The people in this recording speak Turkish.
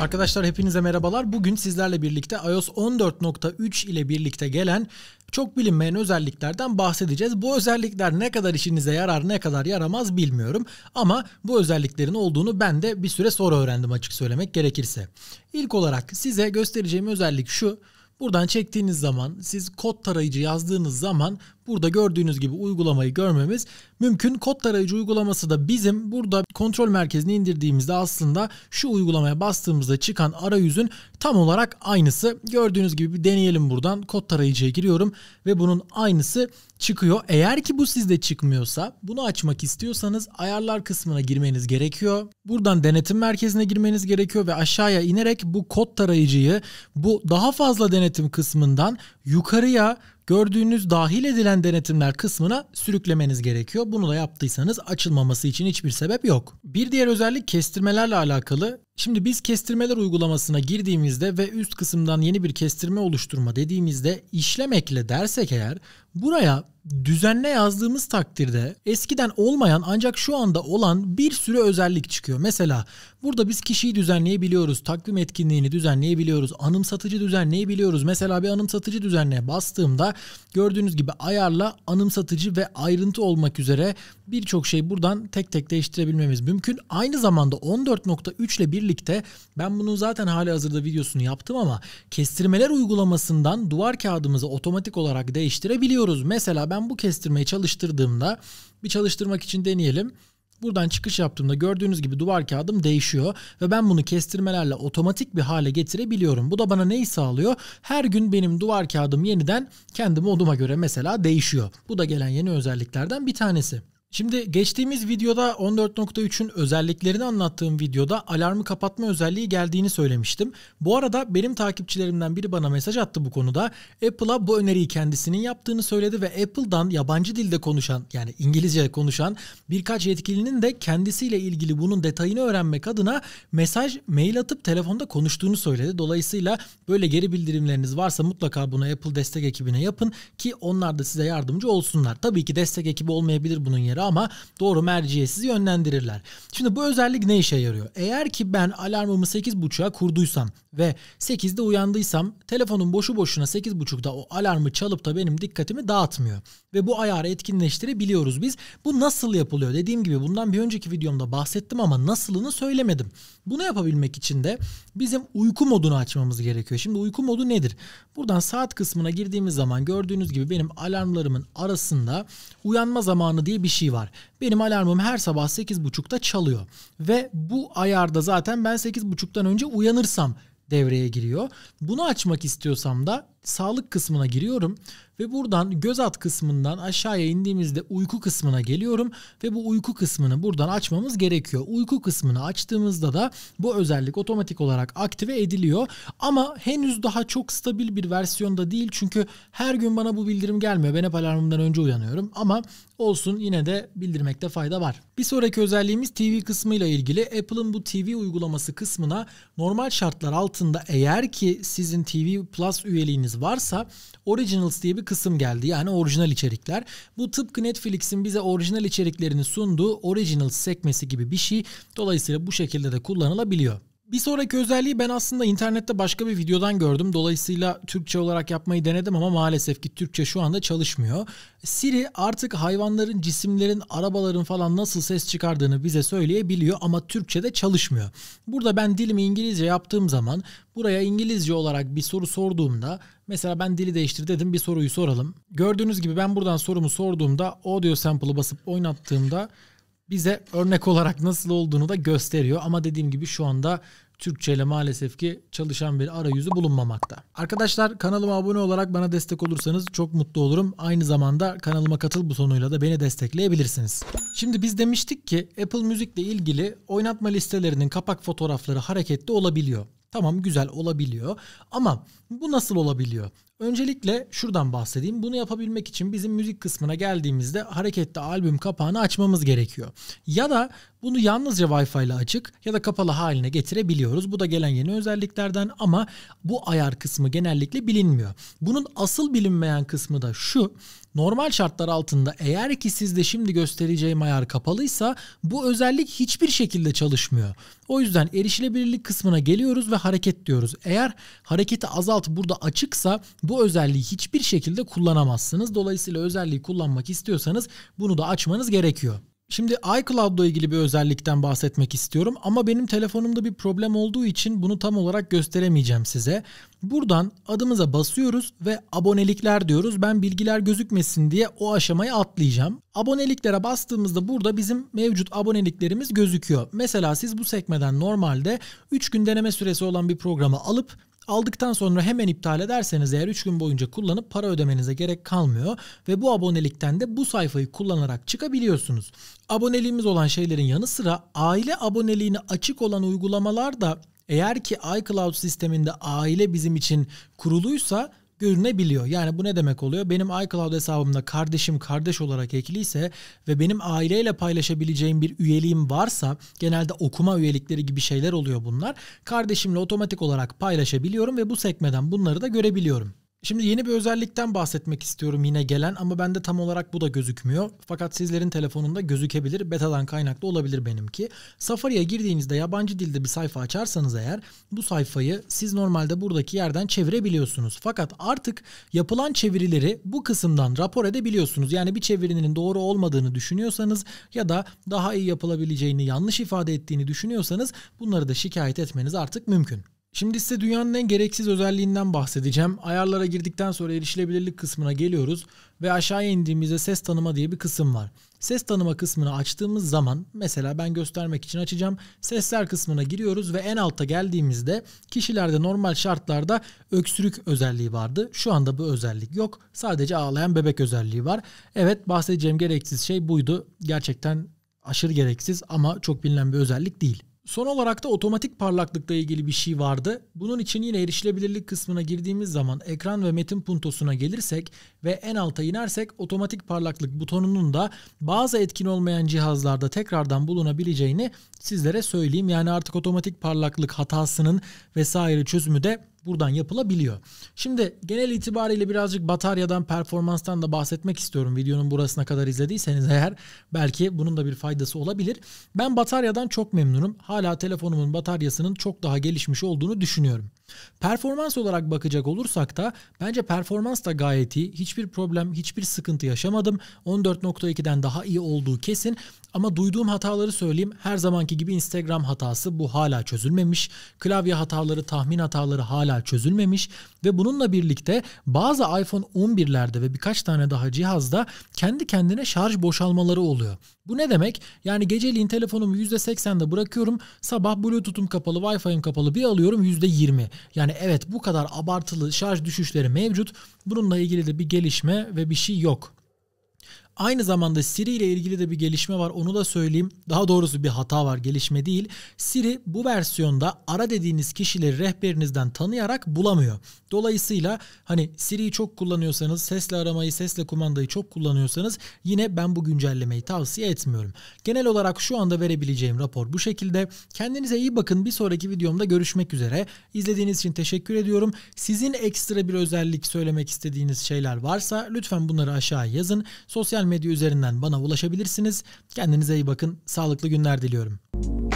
Arkadaşlar hepinize merhabalar. Bugün sizlerle birlikte iOS 14.3 ile birlikte gelen çok bilinmeyen özelliklerden bahsedeceğiz. Bu özellikler ne kadar işinize yarar ne kadar yaramaz bilmiyorum. Ama bu özelliklerin olduğunu ben de bir süre sonra öğrendim açık söylemek gerekirse. İlk olarak size göstereceğim özellik şu. Buradan çektiğiniz zaman siz kod tarayıcı yazdığınız zaman Burada gördüğünüz gibi uygulamayı görmemiz mümkün. Kod tarayıcı uygulaması da bizim burada kontrol merkezini indirdiğimizde aslında şu uygulamaya bastığımızda çıkan arayüzün tam olarak aynısı. Gördüğünüz gibi bir deneyelim buradan. Kod tarayıcıya giriyorum ve bunun aynısı çıkıyor. Eğer ki bu sizde çıkmıyorsa bunu açmak istiyorsanız ayarlar kısmına girmeniz gerekiyor. Buradan denetim merkezine girmeniz gerekiyor ve aşağıya inerek bu kod tarayıcıyı bu daha fazla denetim kısmından yukarıya gördüğünüz dahil edilen denetimler kısmına sürüklemeniz gerekiyor. Bunu da yaptıysanız açılmaması için hiçbir sebep yok. Bir diğer özellik kestirmelerle alakalı. Şimdi biz kestirmeler uygulamasına girdiğimizde ve üst kısımdan yeni bir kestirme oluşturma dediğimizde işlem ekle dersek eğer buraya düzenle yazdığımız takdirde eskiden olmayan ancak şu anda olan bir sürü özellik çıkıyor. Mesela burada biz kişiyi düzenleyebiliyoruz, takvim etkinliğini düzenleyebiliyoruz, anımsatıcı düzenleyebiliyoruz. Mesela bir anımsatıcı düzenleye bastığımda gördüğünüz gibi ayarla anımsatıcı ve ayrıntı olmak üzere birçok şey buradan tek tek değiştirebilmemiz mümkün. Aynı zamanda 14.3 ile 1 birlikte ben bunun zaten hali hazırda videosunu yaptım ama kestirmeler uygulamasından duvar kağıdımızı otomatik olarak değiştirebiliyoruz. Mesela ben bu kestirmeyi çalıştırdığımda bir çalıştırmak için deneyelim. Buradan çıkış yaptığımda gördüğünüz gibi duvar kağıdım değişiyor ve ben bunu kestirmelerle otomatik bir hale getirebiliyorum. Bu da bana neyi sağlıyor? Her gün benim duvar kağıdım yeniden kendi moduma göre mesela değişiyor. Bu da gelen yeni özelliklerden bir tanesi. Şimdi geçtiğimiz videoda 14.3'ün özelliklerini anlattığım videoda alarmı kapatma özelliği geldiğini söylemiştim. Bu arada benim takipçilerimden biri bana mesaj attı bu konuda. Apple'a bu öneriyi kendisinin yaptığını söyledi ve Apple'dan yabancı dilde konuşan yani İngilizce konuşan birkaç yetkilinin de kendisiyle ilgili bunun detayını öğrenmek adına mesaj, mail atıp telefonda konuştuğunu söyledi. Dolayısıyla böyle geri bildirimleriniz varsa mutlaka bunu Apple destek ekibine yapın ki onlar da size yardımcı olsunlar. Tabii ki destek ekibi olmayabilir bunun yerine vesaire ama doğru merciye sizi yönlendirirler. Şimdi bu özellik ne işe yarıyor? Eğer ki ben alarmımı 8.30'a kurduysam ve 8'de uyandıysam telefonun boşu boşuna 8.30'da o alarmı çalıp da benim dikkatimi dağıtmıyor. Ve bu ayarı etkinleştirebiliyoruz biz. Bu nasıl yapılıyor? Dediğim gibi bundan bir önceki videomda bahsettim ama nasılını söylemedim. Bunu yapabilmek için de bizim uyku modunu açmamız gerekiyor. Şimdi uyku modu nedir? Buradan saat kısmına girdiğimiz zaman gördüğünüz gibi benim alarmlarımın arasında uyanma zamanı diye bir şey şey var. Benim alarmım her sabah 8.30'da çalıyor. Ve bu ayarda zaten ben 8.30'dan önce uyanırsam devreye giriyor. Bunu açmak istiyorsam da sağlık kısmına giriyorum ve buradan göz at kısmından aşağıya indiğimizde uyku kısmına geliyorum ve bu uyku kısmını buradan açmamız gerekiyor. Uyku kısmını açtığımızda da bu özellik otomatik olarak aktive ediliyor. Ama henüz daha çok stabil bir versiyonda değil çünkü her gün bana bu bildirim gelmiyor. Ben hep alarmımdan önce uyanıyorum ama olsun yine de bildirmekte fayda var. Bir sonraki özelliğimiz TV kısmıyla ilgili. Apple'ın bu TV uygulaması kısmına normal şartlar altında eğer ki sizin TV Plus üyeliğiniz varsa Originals diye bir kısım geldi. Yani orijinal içerikler. Bu tıpkı Netflix'in bize orijinal içeriklerini sunduğu original sekmesi gibi bir şey. Dolayısıyla bu şekilde de kullanılabiliyor. Bir sonraki özelliği ben aslında internette başka bir videodan gördüm. Dolayısıyla Türkçe olarak yapmayı denedim ama maalesef ki Türkçe şu anda çalışmıyor. Siri artık hayvanların, cisimlerin, arabaların falan nasıl ses çıkardığını bize söyleyebiliyor ama Türkçe'de çalışmıyor. Burada ben dilimi İngilizce yaptığım zaman buraya İngilizce olarak bir soru sorduğumda mesela ben dili değiştir dedim bir soruyu soralım. Gördüğünüz gibi ben buradan sorumu sorduğumda audio sample'ı basıp oynattığımda bize örnek olarak nasıl olduğunu da gösteriyor. Ama dediğim gibi şu anda Türkçe ile maalesef ki çalışan bir arayüzü bulunmamakta. Arkadaşlar kanalıma abone olarak bana destek olursanız çok mutlu olurum. Aynı zamanda kanalıma katıl butonuyla da beni destekleyebilirsiniz. Şimdi biz demiştik ki Apple Music ile ilgili oynatma listelerinin kapak fotoğrafları hareketli olabiliyor. Tamam güzel olabiliyor ama bu nasıl olabiliyor? Öncelikle şuradan bahsedeyim. Bunu yapabilmek için bizim müzik kısmına geldiğimizde hareketli albüm kapağını açmamız gerekiyor. Ya da bunu yalnızca Wi-Fi ile açık ya da kapalı haline getirebiliyoruz. Bu da gelen yeni özelliklerden ama bu ayar kısmı genellikle bilinmiyor. Bunun asıl bilinmeyen kısmı da şu. Normal şartlar altında eğer ki sizde şimdi göstereceğim ayar kapalıysa bu özellik hiçbir şekilde çalışmıyor. O yüzden erişilebilirlik kısmına geliyoruz ve hareket diyoruz. Eğer hareketi azalt burada açıksa bu özelliği hiçbir şekilde kullanamazsınız. Dolayısıyla özelliği kullanmak istiyorsanız bunu da açmanız gerekiyor. Şimdi iCloud'la ilgili bir özellikten bahsetmek istiyorum ama benim telefonumda bir problem olduğu için bunu tam olarak gösteremeyeceğim size. Buradan adımıza basıyoruz ve abonelikler diyoruz. Ben bilgiler gözükmesin diye o aşamayı atlayacağım. Aboneliklere bastığımızda burada bizim mevcut aboneliklerimiz gözüküyor. Mesela siz bu sekmeden normalde 3 gün deneme süresi olan bir programı alıp Aldıktan sonra hemen iptal ederseniz eğer 3 gün boyunca kullanıp para ödemenize gerek kalmıyor ve bu abonelikten de bu sayfayı kullanarak çıkabiliyorsunuz. Aboneliğimiz olan şeylerin yanı sıra aile aboneliğini açık olan uygulamalar da eğer ki iCloud sisteminde aile bizim için kuruluysa görünebiliyor. Yani bu ne demek oluyor? Benim iCloud hesabımda kardeşim kardeş olarak ekliyse ve benim aileyle paylaşabileceğim bir üyeliğim varsa genelde okuma üyelikleri gibi şeyler oluyor bunlar. Kardeşimle otomatik olarak paylaşabiliyorum ve bu sekmeden bunları da görebiliyorum. Şimdi yeni bir özellikten bahsetmek istiyorum yine gelen ama bende tam olarak bu da gözükmüyor. Fakat sizlerin telefonunda gözükebilir. Beta'dan kaynaklı olabilir benimki. Safari'ye girdiğinizde yabancı dilde bir sayfa açarsanız eğer bu sayfayı siz normalde buradaki yerden çevirebiliyorsunuz. Fakat artık yapılan çevirileri bu kısımdan rapor edebiliyorsunuz. Yani bir çevirinin doğru olmadığını düşünüyorsanız ya da daha iyi yapılabileceğini yanlış ifade ettiğini düşünüyorsanız bunları da şikayet etmeniz artık mümkün. Şimdi size dünyanın en gereksiz özelliğinden bahsedeceğim. Ayarlara girdikten sonra erişilebilirlik kısmına geliyoruz ve aşağıya indiğimizde ses tanıma diye bir kısım var. Ses tanıma kısmını açtığımız zaman mesela ben göstermek için açacağım. Sesler kısmına giriyoruz ve en alta geldiğimizde kişilerde normal şartlarda öksürük özelliği vardı. Şu anda bu özellik yok. Sadece ağlayan bebek özelliği var. Evet bahsedeceğim gereksiz şey buydu. Gerçekten aşırı gereksiz ama çok bilinen bir özellik değil. Son olarak da otomatik parlaklıkla ilgili bir şey vardı. Bunun için yine erişilebilirlik kısmına girdiğimiz zaman ekran ve metin puntosuna gelirsek ve en alta inersek otomatik parlaklık butonunun da bazı etkin olmayan cihazlarda tekrardan bulunabileceğini sizlere söyleyeyim. Yani artık otomatik parlaklık hatasının vesaire çözümü de buradan yapılabiliyor. Şimdi genel itibariyle birazcık bataryadan, performanstan da bahsetmek istiyorum. Videonun burasına kadar izlediyseniz eğer belki bunun da bir faydası olabilir. Ben bataryadan çok memnunum. Hala telefonumun bataryasının çok daha gelişmiş olduğunu düşünüyorum. Performans olarak bakacak olursak da bence performans da gayet iyi. Hiçbir problem, hiçbir sıkıntı yaşamadım. 14.2'den daha iyi olduğu kesin. Ama duyduğum hataları söyleyeyim. Her zamanki gibi Instagram hatası bu hala çözülmemiş. Klavye hataları, tahmin hataları hala çözülmemiş. Ve bununla birlikte bazı iPhone 11'lerde ve birkaç tane daha cihazda kendi kendine şarj boşalmaları oluyor. Bu ne demek? Yani geceliğin telefonumu %80'de bırakıyorum. Sabah Bluetooth'um kapalı, Wi-Fi'm kapalı bir alıyorum %20. Yani evet bu kadar abartılı şarj düşüşleri mevcut. Bununla ilgili de bir gelişme ve bir şey yok. Aynı zamanda Siri ile ilgili de bir gelişme var onu da söyleyeyim. Daha doğrusu bir hata var gelişme değil. Siri bu versiyonda ara dediğiniz kişileri rehberinizden tanıyarak bulamıyor. Dolayısıyla hani Siri'yi çok kullanıyorsanız, sesle aramayı, sesle kumandayı çok kullanıyorsanız yine ben bu güncellemeyi tavsiye etmiyorum. Genel olarak şu anda verebileceğim rapor bu şekilde. Kendinize iyi bakın. Bir sonraki videomda görüşmek üzere. İzlediğiniz için teşekkür ediyorum. Sizin ekstra bir özellik söylemek istediğiniz şeyler varsa lütfen bunları aşağıya yazın. Sosyal medya üzerinden bana ulaşabilirsiniz. Kendinize iyi bakın. Sağlıklı günler diliyorum.